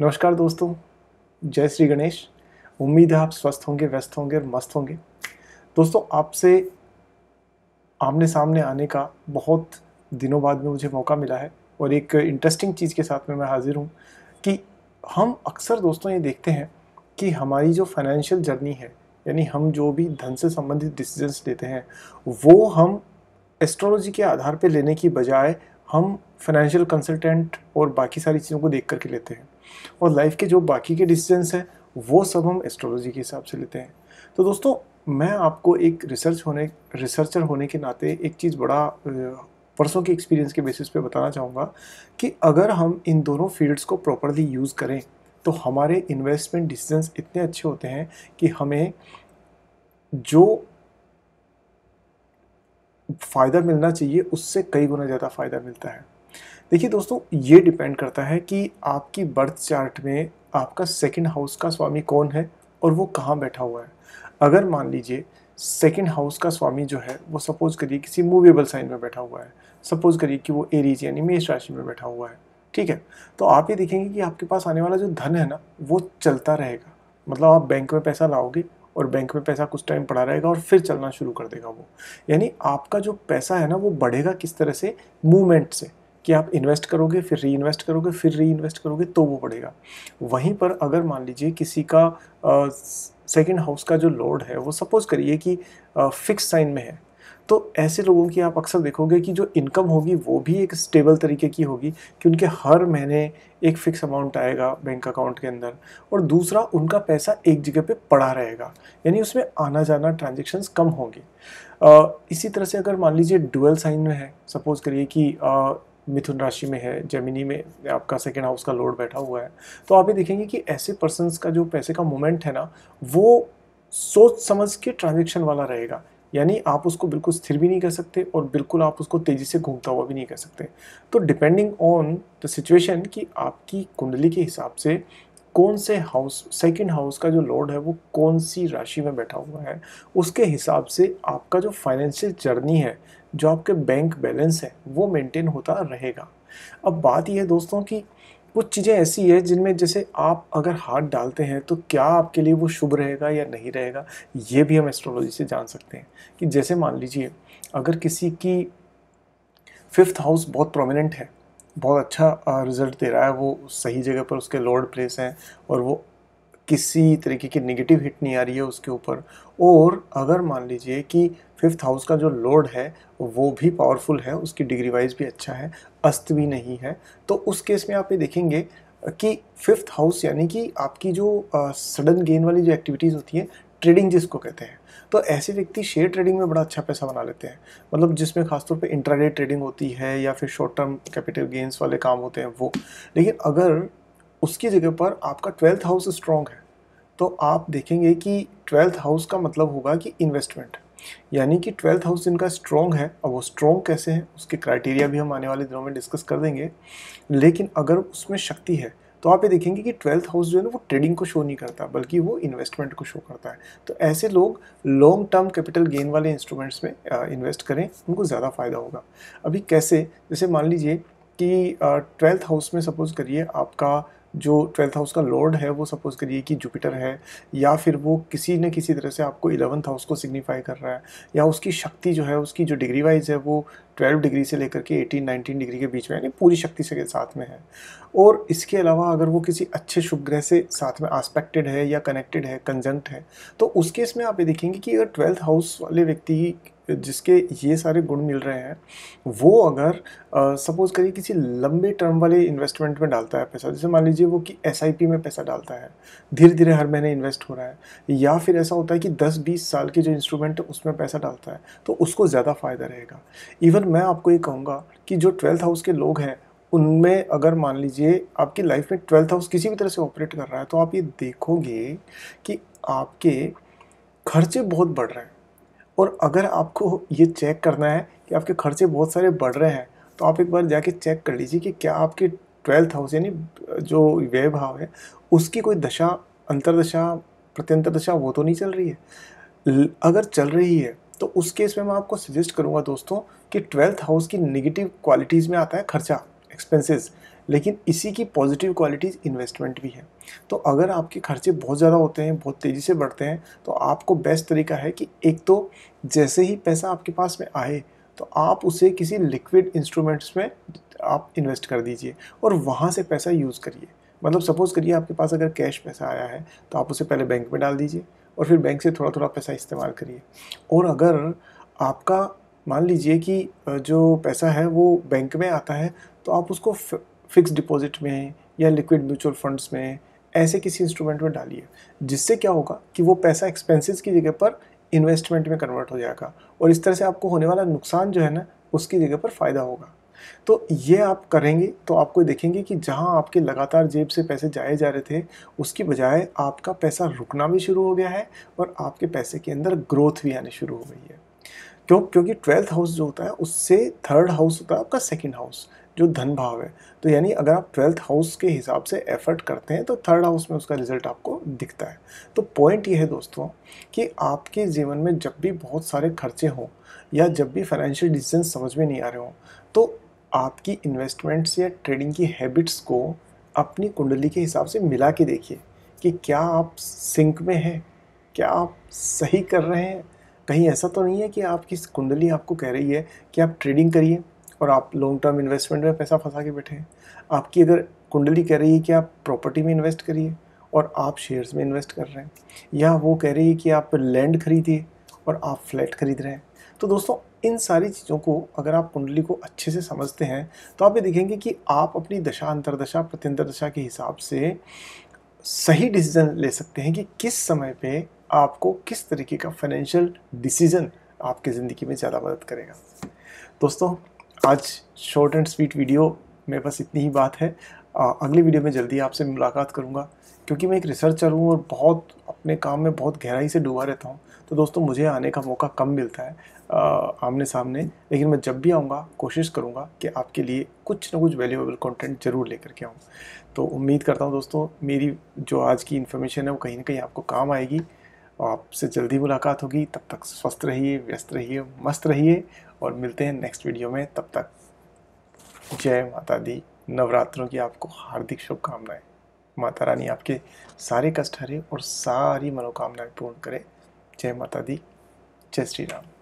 नमस्कार दोस्तों जय श्री गणेश उम्मीद है आप स्वस्थ होंगे व्यस्त होंगे और मस्त होंगे दोस्तों आपसे आमने सामने आने का बहुत दिनों बाद में मुझे मौका मिला है और एक इंटरेस्टिंग चीज़ के साथ में मैं हाज़िर हूँ कि हम अक्सर दोस्तों ये देखते हैं कि हमारी जो फाइनेंशियल जर्नी है यानी हम जो भी धन से संबंधित डिसीजंस लेते हैं वो हम एस्ट्रोलॉजी के आधार पर लेने की बजाय हम फाइनेंशियल कंसल्टेंट और बाकी सारी चीज़ों को देख करके लेते हैं और लाइफ के जो बाकी के डिसीजंस हैं वो सब हम एस्ट्रोलॉजी के हिसाब से लेते हैं तो दोस्तों मैं आपको एक रिसर्च होने रिसर्चर होने के नाते एक चीज़ बड़ा परसों के एक्सपीरियंस के बेसिस पे बताना चाहूँगा कि अगर हम इन दोनों फील्ड्स को प्रॉपरली यूज़ करें तो हमारे इन्वेस्टमेंट डिसीजंस इतने अच्छे होते हैं कि हमें जो फ़ायदा मिलना चाहिए उससे कई गुना ज़्यादा फ़ायदा मिलता है देखिए दोस्तों ये डिपेंड करता है कि आपकी बर्थ चार्ट में आपका सेकंड हाउस का स्वामी कौन है और वो कहाँ बैठा हुआ है अगर मान लीजिए सेकंड हाउस का स्वामी जो है वो सपोज़ करिए किसी मूवेबल साइन में बैठा हुआ है सपोज़ करिए कि वो एरीज यानी मेष राशि में बैठा हुआ है ठीक है तो आप ये देखेंगे कि आपके पास आने वाला जो धन है ना वो चलता रहेगा मतलब आप बैंक में पैसा लाओगे और बैंक में पैसा कुछ टाइम पड़ा रहेगा और फिर चलना शुरू कर देगा वो यानी आपका जो पैसा है ना वो बढ़ेगा किस तरह से मूवमेंट से कि आप इन्वेस्ट करोगे फिर री इन्वेस्ट करोगे फिर री इन्वेस्ट करोगे तो वो बढ़ेगा वहीं पर अगर मान लीजिए किसी का सेकेंड हाउस का जो लोड है वो सपोज़ करिए कि फिक्स साइन में है तो ऐसे लोगों की आप अक्सर देखोगे कि जो इनकम होगी वो भी एक स्टेबल तरीके की होगी कि उनके हर महीने एक फ़िक्स अमाउंट आएगा बैंक अकाउंट के अंदर और दूसरा उनका पैसा एक जगह पे पड़ा रहेगा यानी उसमें आना जाना ट्रांजेक्शन्स कम होंगे इसी तरह से अगर मान लीजिए डुअल साइन में है सपोज़ करिए कि आ, मिथुन राशि में है जेमिनी में आपका सेकेंड हाउस का लोड बैठा हुआ है तो आप ये देखेंगे कि ऐसे पर्सनस का जो पैसे का मोमेंट है ना वो सोच समझ के ट्रांजेक्शन वाला रहेगा यानी आप उसको बिल्कुल स्थिर भी नहीं कर सकते और बिल्कुल आप उसको तेज़ी से घूमता हुआ भी नहीं कर सकते तो डिपेंडिंग ऑन द सिचुएशन कि आपकी कुंडली के हिसाब से कौन से हाउस सेकंड हाउस का जो लॉर्ड है वो कौन सी राशि में बैठा हुआ है उसके हिसाब से आपका जो फाइनेंशियल जर्नी है जो आपके बैंक बैलेंस है वो मेंटेन होता रहेगा अब बात यह है दोस्तों कि कुछ चीज़ें ऐसी है जिनमें जैसे आप अगर हाथ डालते हैं तो क्या आपके लिए वो शुभ रहेगा या नहीं रहेगा ये भी हम एस्ट्रोलॉजी से जान सकते हैं कि जैसे मान लीजिए अगर किसी की फिफ्थ हाउस बहुत प्रोमिनेंट है बहुत अच्छा रिजल्ट दे रहा है वो सही जगह पर उसके लॉर्ड प्लेस हैं और वो किसी तरीके की नेगेटिव हिट नहीं आ रही है उसके ऊपर और अगर मान लीजिए कि फिफ्थ हाउस का जो लोड है वो भी पावरफुल है उसकी डिग्री वाइज भी अच्छा है अस्त भी नहीं है तो उस केस में आप ये देखेंगे कि फिफ्थ हाउस यानी कि आपकी जो सडन गेन वाली जो एक्टिविटीज़ होती हैं ट्रेडिंग जिसको कहते हैं तो ऐसे व्यक्ति शेयर ट्रेडिंग में बड़ा अच्छा पैसा बना लेते हैं मतलब जिसमें खासतौर पे इंट्राडे ट्रेडिंग होती है या फिर शॉर्ट टर्म कैपिटल गेन्स वाले काम होते हैं वो लेकिन अगर उसकी जगह पर आपका ट्वेल्थ हाउस स्ट्रॉन्ग है तो आप देखेंगे कि ट्वेल्थ हाउस का मतलब होगा कि इन्वेस्टमेंट यानी कि ट्वेल्थ हाउस जिनका स्ट्रॉन्ग है अब वो स्ट्रॉन्ग कैसे है उसके क्राइटेरिया भी हम आने वाले दिनों में डिस्कस कर देंगे लेकिन अगर उसमें शक्ति है तो आप ये देखेंगे कि ट्वेल्थ हाउस जो है ना वो ट्रेडिंग को शो नहीं करता बल्कि वो इन्वेस्टमेंट को शो करता है तो ऐसे लोग लॉन्ग टर्म कैपिटल गेन वाले इंस्ट्रूमेंट्स में इन्वेस्ट करें उनको ज़्यादा फ़ायदा होगा अभी कैसे जैसे मान लीजिए कि ट्वेल्थ हाउस में सपोज करिए आपका जो ट्वेल्थ हाउस का लॉर्ड है वो सपोज़ करिए कि जुपिटर है या फिर वो किसी न किसी तरह से आपको इलेवंथ हाउस को सिग्निफाई कर रहा है या उसकी शक्ति जो है उसकी जो डिग्री वाइज है वो 12 डिग्री से लेकर के 18 19 डिग्री के बीच में यानी पूरी शक्ति से साथ में है और इसके अलावा अगर वो किसी अच्छे शुभ ग्रह से साथ में आस्पेक्टेड है या कनेक्टेड है कंजंक्ट है तो उस केस में आप ये देखेंगे कि अगर ट्वेल्थ हाउस वाले व्यक्ति जिसके ये सारे गुण मिल रहे हैं वो अगर सपोज करिए किसी लंबे टर्म वाले इन्वेस्टमेंट में डालता है पैसा जैसे मान लीजिए वो कि एस में पैसा डालता है धीरे धीरे हर महीने इन्वेस्ट हो रहा है या फिर ऐसा होता है कि 10-20 साल के जो इंस्ट्रूमेंट है उसमें पैसा डालता है तो उसको ज़्यादा फायदा रहेगा इवन सर मैं आपको ये कहूँगा कि जो ट्वेल्थ हाउस के लोग हैं उनमें अगर मान लीजिए आपकी लाइफ में ट्वेल्थ हाउस किसी भी तरह से ऑपरेट कर रहा है तो आप ये देखोगे कि आपके खर्चे बहुत बढ़ रहे हैं और अगर आपको ये चेक करना है कि आपके खर्चे बहुत सारे बढ़ रहे हैं तो आप एक बार जाके चेक कर लीजिए कि क्या आपके ट्वेल्थ हाउस यानी जो व्यय भाव है उसकी कोई दशा अंतरदशा प्रत्यंतर दशा वो तो नहीं चल रही है अगर चल रही है तो उस केस में मैं आपको सजेस्ट करूँगा दोस्तों कि ट्वेल्थ हाउस की निगेटिव क्वालिटीज़ में आता है खर्चा एक्सपेंसेस लेकिन इसी की पॉजिटिव क्वालिटीज़ इन्वेस्टमेंट भी है तो अगर आपके खर्चे बहुत ज़्यादा होते हैं बहुत तेज़ी से बढ़ते हैं तो आपको बेस्ट तरीका है कि एक तो जैसे ही पैसा आपके पास में आए तो आप उसे किसी लिक्विड इंस्ट्रूमेंट्स में आप इन्वेस्ट कर दीजिए और वहाँ से पैसा यूज़ करिए मतलब सपोज़ करिए आपके पास अगर कैश पैसा आया है तो आप उसे पहले बैंक में डाल दीजिए और फिर बैंक से थोड़ा थोड़ा पैसा इस्तेमाल करिए और अगर आपका मान लीजिए कि जो पैसा है वो बैंक में आता है तो आप उसको फिक्स डिपॉजिट में या लिक्विड म्यूचुअल फंड्स में ऐसे किसी इंस्ट्रूमेंट में डालिए जिससे क्या होगा कि वो पैसा एक्सपेंसेस की जगह पर इन्वेस्टमेंट में कन्वर्ट हो जाएगा और इस तरह से आपको होने वाला नुकसान जो है ना उसकी जगह पर फ़ायदा होगा तो ये आप करेंगे तो आपको देखेंगे कि जहाँ आपके लगातार जेब से पैसे जाए जा रहे थे उसकी बजाय आपका पैसा रुकना भी शुरू हो गया है और आपके पैसे के अंदर ग्रोथ भी आनी शुरू हो गई है क्यों क्योंकि ट्वेल्थ हाउस जो होता है उससे थर्ड हाउस होता है आपका सेकेंड हाउस जो धन भाव है तो यानी अगर आप ट्वेल्थ हाउस के हिसाब से एफर्ट करते हैं तो थर्ड हाउस में उसका रिजल्ट आपको दिखता है तो पॉइंट ये है दोस्तों कि आपके जीवन में जब भी बहुत सारे खर्चे हों या जब भी फाइनेंशियल डिसीजन समझ में नहीं आ रहे हों तो आपकी इन्वेस्टमेंट्स या ट्रेडिंग की हैबिट्स को अपनी कुंडली के हिसाब से मिला के देखिए कि क्या आप सिंक में हैं क्या आप सही कर रहे हैं कहीं ऐसा तो नहीं है कि आपकी कुंडली आपको कह रही है कि आप ट्रेडिंग करिए और आप लॉन्ग टर्म इन्वेस्टमेंट में पैसा फंसा के बैठे हैं आपकी अगर कुंडली कह रही है कि आप प्रॉपर्टी में इन्वेस्ट करिए और आप शेयर्स में इन्वेस्ट कर रहे हैं या वो कह रही है कि आप लैंड खरीदिए और आप फ्लैट खरीद रहे हैं तो दोस्तों इन सारी चीज़ों को अगर आप कुंडली को अच्छे से समझते हैं तो आप ये देखेंगे कि आप अपनी दशा अंतरदशा प्रत्यंतर दशा के हिसाब से सही डिसीजन ले सकते हैं कि किस समय पे आपको किस तरीके का फाइनेंशियल डिसीजन आपकी ज़िंदगी में ज़्यादा मदद करेगा दोस्तों आज शॉर्ट एंड स्वीट वीडियो में बस इतनी ही बात है अगली वीडियो में जल्दी आपसे मुलाकात करूँगा क्योंकि मैं एक रिसर्चर हूँ और बहुत अपने काम में बहुत गहराई से डूबा रहता हूँ तो दोस्तों मुझे आने का मौका कम मिलता है आमने सामने लेकिन मैं जब भी आऊँगा कोशिश करूँगा कि आपके लिए कुछ ना कुछ वैल्यूएबल कंटेंट ज़रूर लेकर के आऊँ तो उम्मीद करता हूँ दोस्तों मेरी जो आज की इन्फॉर्मेशन है वो कहीं ना कहीं आपको काम आएगी और आपसे जल्दी मुलाकात होगी तब तक स्वस्थ रहिए व्यस्त रहिए मस्त रहिए और मिलते हैं नेक्स्ट वीडियो में तब तक जय माता दी नवरात्रों की आपको हार्दिक शुभकामनाएं माता रानी आपके सारे कष्ट हरे और सारी मनोकामनाएं पूर्ण करें जय माता दी जय श्री राम